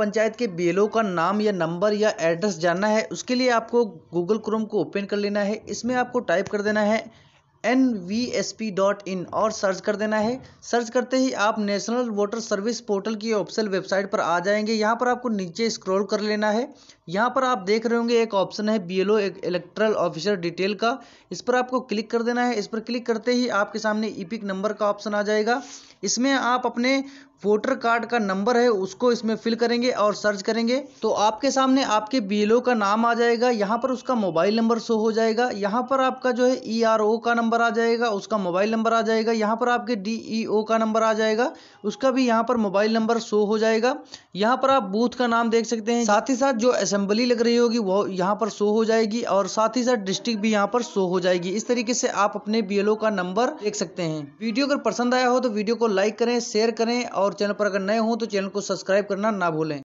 पंचायत के बी का नाम या नंबर या एड्रेस जानना है उसके लिए आपको गूगल क्रोम को ओपन कर लेना है इसमें आपको टाइप कर देना है N V S P dot in और सर्च कर देना है सर्च करते ही आप नेशनल वोटर सर्विस पोर्टल की ऑप्शन वेबसाइट पर आ जाएंगे यहाँ पर आपको नीचे स्क्रॉल कर लेना है यहाँ पर आप देख रहे होंगे एक ऑप्शन है B L O electoral officer detail का इस पर आपको क्लिक कर देना है इस पर क्लिक करते ही आपके सामने ई e पिक नंबर का ऑप्शन आ जाएगा इसमें आप अपने वोटर कार्ड का नंबर है उसको इसमें फिल करेंगे और सर्च करेंगे तो आपके सामने आपके बी का नाम आ जाएगा यहाँ पर उसका मोबाइल नंबर शो हो जाएगा यहाँ पर आपका जो है ई e का नंबर आ जाएगा उसका मोबाइल नंबर आ जाएगा यहाँ पर आपके डी e का नंबर आ जाएगा उसका भी यहाँ पर मोबाइल नंबर शो हो जाएगा यहाँ पर आप बूथ का नाम देख सकते हैं साथ ही साथ जो असेंबली लग रही होगी वो यहाँ पर शो हो जाएगी और साथ ही साथ डिस्ट्रिक्ट भी यहाँ पर शो हो जाएगी इस तरीके से आप अपने बी का नंबर देख सकते हैं वीडियो अगर पसंद आया हो तो वीडियो को लाइक करें शेयर करें और और चैनल पर अगर नए हों तो चैनल को सब्सक्राइब करना ना भूलें